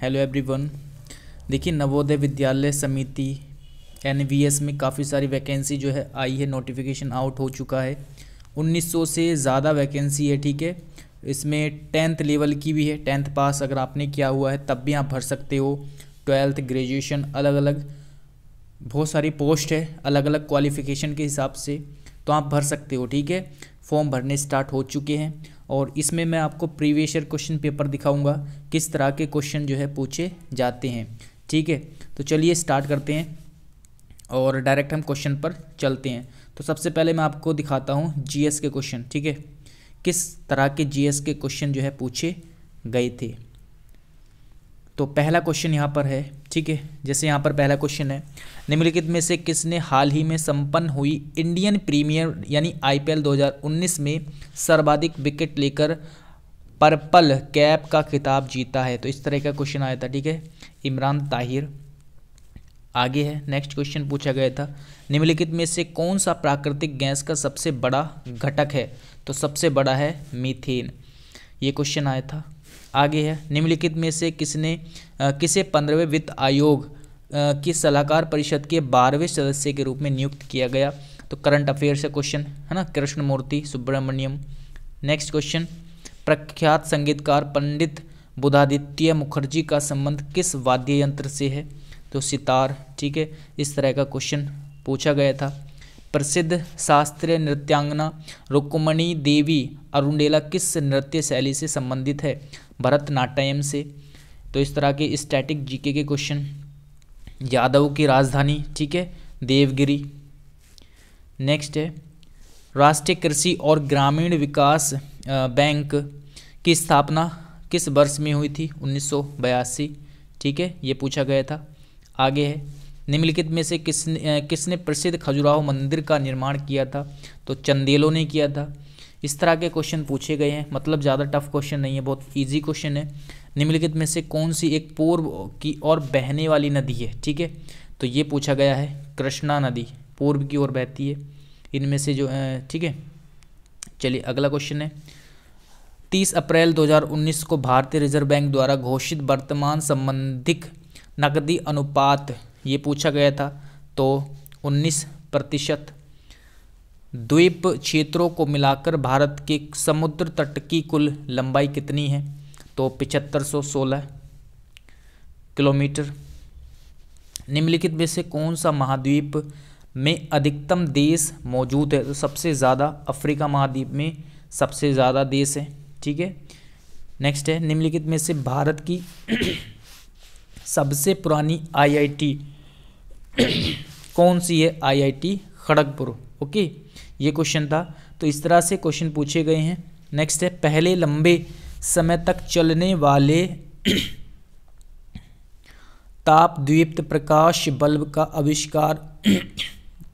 hello everyone देखिए नवोदय विद्यालय समिति एन में काफ़ी सारी वैकेंसी जो है आई है नोटिफिकेशन आउट हो चुका है 1900 से ज़्यादा वैकेंसी है ठीक है इसमें टेंथ लेवल की भी है टेंथ पास अगर आपने किया हुआ है तब भी आप भर सकते हो ट्वेल्थ ग्रेजुएशन अलग अलग बहुत सारी पोस्ट है अलग अलग क्वालिफिकेशन के हिसाब से तो आप भर सकते हो ठीक है फॉर्म भरने स्टार्ट हो चुके हैं और इसमें मैं आपको प्रीवियस ईयर क्वेश्चन पेपर दिखाऊंगा किस तरह के क्वेश्चन जो है पूछे जाते हैं ठीक है तो चलिए स्टार्ट करते हैं और डायरेक्ट हम क्वेश्चन पर चलते हैं तो सबसे पहले मैं आपको दिखाता हूँ जी के क्वेश्चन ठीक है किस तरह के जी के क्वेश्चन जो है पूछे गए थे तो पहला क्वेश्चन यहाँ पर है ठीक है जैसे यहाँ पर पहला क्वेश्चन है निम्नलिखित में से किसने हाल ही में संपन्न हुई इंडियन प्रीमियर यानी आईपीएल 2019 में सर्वाधिक विकेट लेकर पर्पल कैप का खिताब जीता है तो इस तरह का क्वेश्चन आया था ठीक है इमरान ताहिर आगे है नेक्स्ट क्वेश्चन पूछा गया था निम्नलिखित में से कौन सा प्राकृतिक गैस का सबसे बड़ा घटक है तो सबसे बड़ा है मीथेन ये क्वेश्चन आया था आगे है निम्नलिखित में से किसने किसे पंद्रहवें वित्त आयोग की सलाहकार परिषद के बारहवें सदस्य के रूप में नियुक्त किया गया तो करंट अफेयर्स का क्वेश्चन है ना कृष्णमूर्ति सुब्रमण्यम नेक्स्ट क्वेश्चन प्रख्यात संगीतकार पंडित बुधादित्य मुखर्जी का संबंध किस वाद्य यंत्र से है तो सितार ठीक है इस तरह का क्वेश्चन पूछा गया था प्रसिद्ध शास्त्रीय नृत्यांगना रुक्मणी देवी अरुंडेला किस नृत्य शैली से संबंधित है भरतनाट्यम से तो इस तरह के स्टैटिक जीके के क्वेश्चन यादव की राजधानी ठीक है देवगिरी नेक्स्ट है राष्ट्रीय कृषि और ग्रामीण विकास बैंक की स्थापना किस वर्ष में हुई थी उन्नीस ठीक है ये पूछा गया था आगे है निम्नलिखित में से किसने किसने प्रसिद्ध खजुराहो मंदिर का निर्माण किया था तो चंदेलों ने किया था इस तरह के क्वेश्चन पूछे गए हैं मतलब ज़्यादा टफ क्वेश्चन नहीं है बहुत ईजी क्वेश्चन है निम्नलिखित में से कौन सी एक पूर्व की ओर बहने वाली नदी है ठीक है तो ये पूछा गया है कृष्णा नदी पूर्व की ओर बहती है इनमें से जो ठीक है चलिए अगला क्वेश्चन है 30 अप्रैल 2019 को भारतीय रिजर्व बैंक द्वारा घोषित वर्तमान संबंधित नकदी अनुपात पूछा गया था तो 19 प्रतिशत द्वीप क्षेत्रों को मिलाकर भारत के समुद्र तट की कुल लंबाई कितनी है तो पिचहत्तर सौ सोलह किलोमीटर निम्नलिखित में से कौन सा महाद्वीप में अधिकतम देश मौजूद है तो सबसे ज़्यादा अफ्रीका महाद्वीप में सबसे ज़्यादा देश है ठीक है नेक्स्ट है निम्नलिखित में से भारत की सबसे पुरानी आईआईटी कौन सी है आईआईटी खड़गपुर ओके ये क्वेश्चन था तो इस तरह से क्वेश्चन पूछे गए हैं नेक्स्ट है पहले लंबे समय तक चलने वाले तापद्वीप्त प्रकाश बल्ब का आविष्कार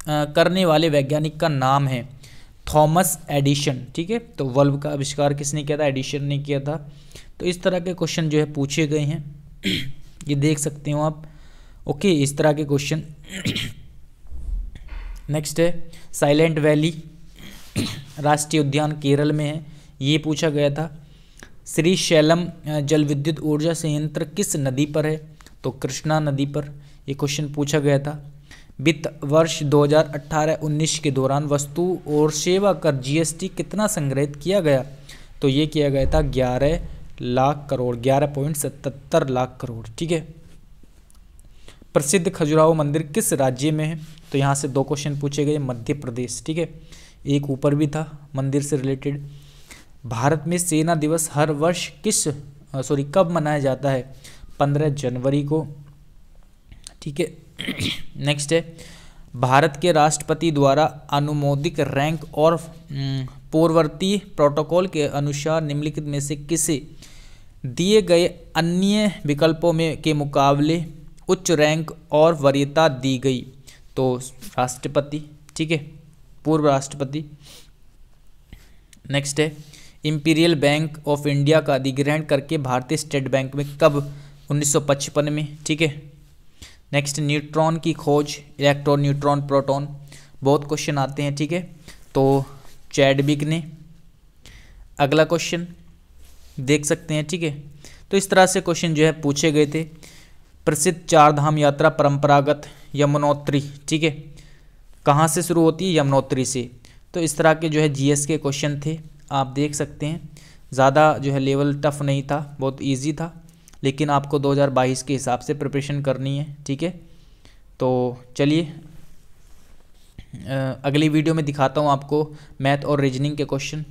करने वाले वैज्ञानिक का नाम है थॉमस एडिशन ठीक है तो बल्ब का आविष्कार किसने किया था एडिशन ने किया था तो इस तरह के क्वेश्चन जो है पूछे गए हैं ये देख सकते हो आप ओके इस तरह के क्वेश्चन नेक्स्ट है साइलेंट वैली राष्ट्रीय उद्यान केरल में है ये पूछा गया था श्री शैलम जल विद्युत ऊर्जा संयंत्र किस नदी पर है तो कृष्णा नदी पर ये क्वेश्चन पूछा गया था वित्त वर्ष 2018-19 के दौरान वस्तु और सेवा कर जीएसटी कितना संग्रहित किया गया तो ये किया गया था ग्यारह लाख करोड़ ग्यारह पॉइंट सतहत्तर लाख करोड़ ठीक है प्रसिद्ध खजुराहो मंदिर किस राज्य में है तो यहाँ से दो क्वेश्चन पूछे गए मध्य प्रदेश ठीक है एक ऊपर भी था मंदिर से रिलेटेड भारत में सेना दिवस हर वर्ष किस सॉरी कब मनाया जाता है पंद्रह जनवरी को ठीक है नेक्स्ट है भारत के राष्ट्रपति द्वारा अनुमोदित रैंक और पूर्ववर्ती प्रोटोकॉल के अनुसार निम्नलिखित में से किसे दिए गए अन्य विकल्पों में के मुकाबले उच्च रैंक और वरीयता दी गई तो राष्ट्रपति ठीक है पूर्व राष्ट्रपति नेक्स्ट है इंपीरियल बैंक ऑफ इंडिया का अधिग्रहण करके भारतीय स्टेट बैंक में कब 1955 में ठीक है नेक्स्ट न्यूट्रॉन की खोज इलेक्ट्रॉन न्यूट्रॉन प्रोटॉन बहुत क्वेश्चन आते हैं ठीक है तो चैडबिक ने अगला क्वेश्चन देख सकते हैं ठीक है तो इस तरह से क्वेश्चन जो है पूछे गए थे प्रसिद्ध चारधाम यात्रा परंपरागत यमुनोत्री ठीक है कहाँ से शुरू होती है यमुनोत्री से तो इस तरह के जो है जी के क्वेश्चन थे आप देख सकते हैं ज़्यादा जो है लेवल टफ नहीं था बहुत ईजी था लेकिन आपको 2022 के हिसाब से प्रिपरेशन करनी है ठीक है तो चलिए अगली वीडियो में दिखाता हूँ आपको मैथ और रीजनिंग के क्वेश्चन